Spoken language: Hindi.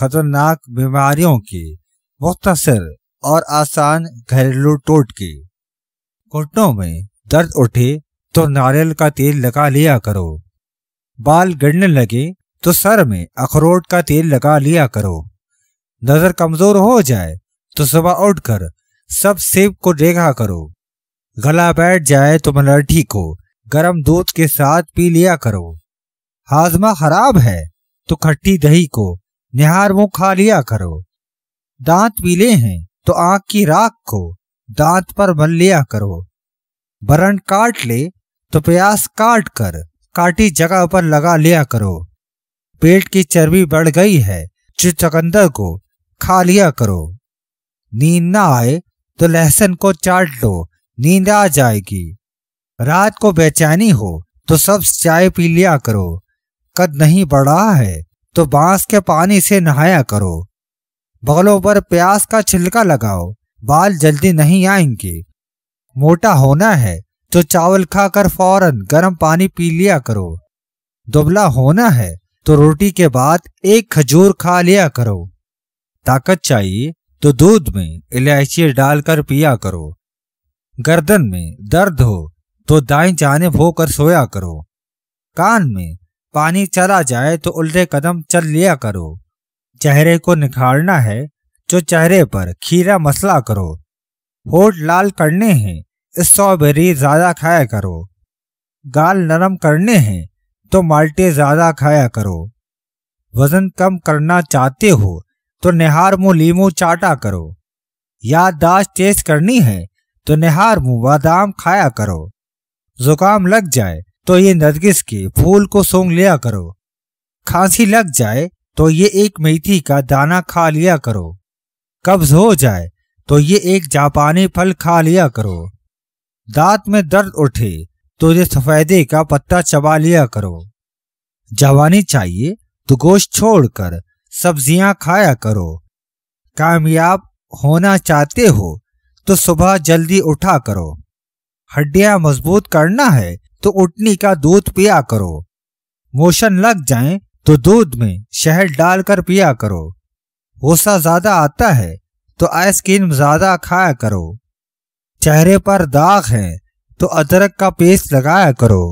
खतरनाक बीमारियों के मुख्तर और आसान घरेलू टोटके घुटनों में दर्द उठे तो नारियल का तेल लगा लिया करो बाल गड़ने लगे तो सर में अखरोट का तेल लगा लिया करो नज़र कमज़ोर हो जाए तो सुबह उठकर सब सेब को देखा करो गला बैठ जाए तो मलर्ठी को गरम दूध के साथ पी लिया करो हाजमा खराब है तो खट्टी दही को निहार मुंह खा लिया करो दांत पीले हैं तो आंख की राख को दांत पर मल लिया करो बरन काट ले तो प्यास काट कर काटी जगह पर लगा लिया करो पेट की चर्बी बढ़ गई है जो चकंदर को खा लिया करो नींद ना आए तो लहसन को चाट लो नींद आ जाएगी रात को बेचैनी हो तो सब चाय पी लिया करो कद नहीं बढ़ा है तो बांस के पानी से नहाया करो बगलों पर प्यास का छिलका लगाओ बाल जल्दी नहीं आएंगे मोटा होना है तो चावल खाकर फौरन गर्म पानी पी लिया करो दुबला होना है तो रोटी के बाद एक खजूर खा लिया करो ताकत चाहिए तो दूध में इलायची डालकर पिया करो गर्दन में दर्द हो तो दाएं जाने भोकर सोया करो कान में पानी चला जाए तो उल्टे कदम चल लिया करो चेहरे को निखारना है जो चेहरे पर खीरा मसला करो होठ लाल करने हैं स्ट्रॉबेरी ज़्यादा खाया करो गाल नरम करने हैं तो माल्टे ज़्यादा खाया करो वज़न कम करना चाहते हो तो निहार मुँह लीमू चाटा करो याददाश्त तेज करनी है तो निहार मुँह बादाम खाया करो जुकाम लग जाए तो ये नरगिस के फूल को सोंग लिया करो खांसी लग जाए तो ये एक मेथी का दाना खा लिया करो कब्ज हो जाए तो ये एक जापानी फल खा लिया करो दांत में दर्द उठे तो ये सफेदे का पत्ता चबा लिया करो जवानी चाहिए तो गोश्त छोड़कर सब्जियां खाया करो कामयाब होना चाहते हो तो सुबह जल्दी उठा करो हड्डियां मजबूत करना है तो उठनी का दूध पिया करो मोशन लग जाए तो दूध में शहद डालकर पिया करो होसा ज्यादा आता है तो आइसक्रीम ज्यादा खाया करो चेहरे पर दाग है तो अदरक का पेस्ट लगाया करो